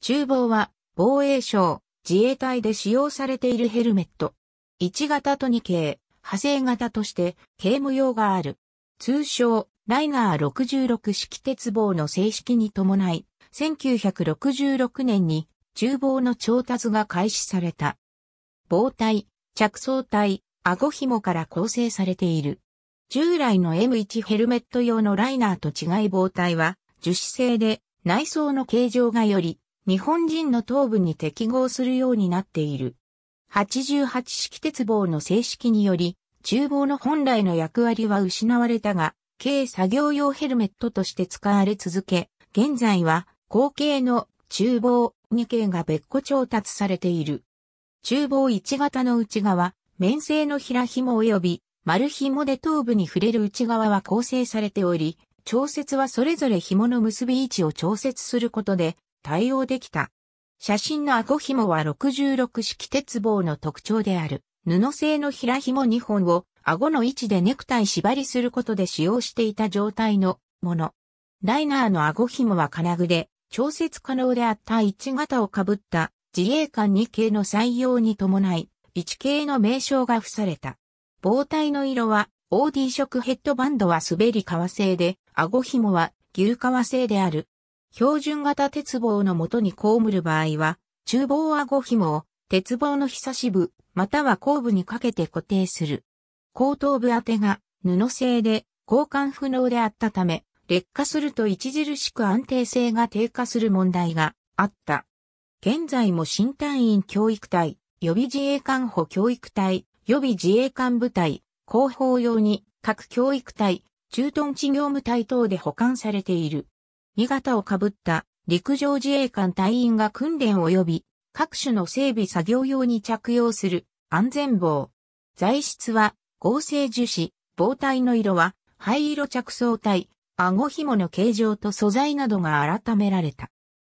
厨房は防衛省、自衛隊で使用されているヘルメット。1型と2系、派生型として刑務用がある。通称、ライナー66式鉄棒の正式に伴い、1966年に厨房の調達が開始された。棒体、着装体、顎紐から構成されている。従来の M1 ヘルメット用のライナーと違い棒体は樹脂製で内装の形状がより日本人の頭部に適合するようになっている。88式鉄棒の正式により、厨房の本来の役割は失われたが、軽作業用ヘルメットとして使われ続け、現在は後継の厨房2系が別個調達されている。厨房1型の内側、面性の平紐及び丸紐で頭部に触れる内側は構成されており、調節はそれぞれ紐の結び位置を調節することで対応できた。写真の顎紐は66式鉄棒の特徴である、布製の平紐2本を、顎の位置でネクタイ縛りすることで使用していた状態のもの。ライナーの顎紐は金具で、調節可能であった1型をかぶった自衛官2系の採用に伴い、1系の名称が付された。棒体の色は OD 色ヘッドバンドは滑り革製で、顎紐は牛革製である。標準型鉄棒のもとにこむる場合は、厨房顎紐を鉄棒のひさし部、または後部にかけて固定する。後頭部当てが布製で交換不能であったため、劣化すると著しく安定性が低下する問題があった。現在も新隊員教育隊、予備自衛官補教育隊、予備自衛官部隊、広報用に各教育隊、駐屯地業務隊等で保管されている。2型をかぶった陸上自衛官隊員が訓練及び各種の整備作業用に着用する安全帽。材質は合成樹脂、棒体の色は灰色着装体、顎紐の形状と素材などが改められた。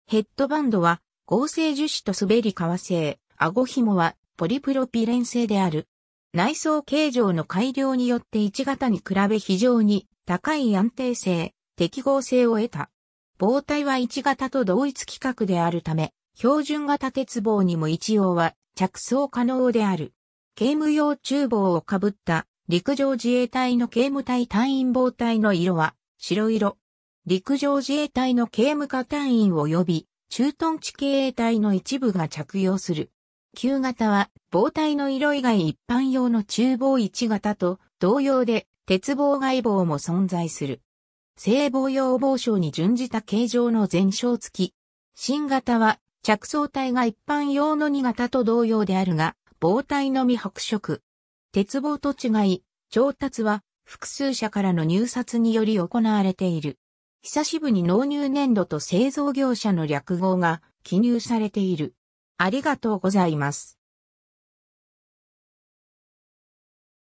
ヘッドバンドは合成樹脂と滑り革製、顎紐はポリプロピレン製である。内装形状の改良によって1型に比べ非常に高い安定性、適合性を得た。棒体は1型と同一規格であるため、標準型鉄棒にも一応は着想可能である。刑務用厨房をかぶった陸上自衛隊の刑務隊隊員棒体の色は白色。陸上自衛隊の刑務課隊員及び駐屯地経営隊の一部が着用する。旧型は棒体の色以外一般用の厨房1型と同様で鉄棒外棒も存在する。性防用防症に準じた形状の全焼付き。新型は着装体が一般用の2型と同様であるが、防体のみ白色。鉄棒と違い、調達は複数社からの入札により行われている。久しぶりに納入年度と製造業者の略語が記入されている。ありがとうございます。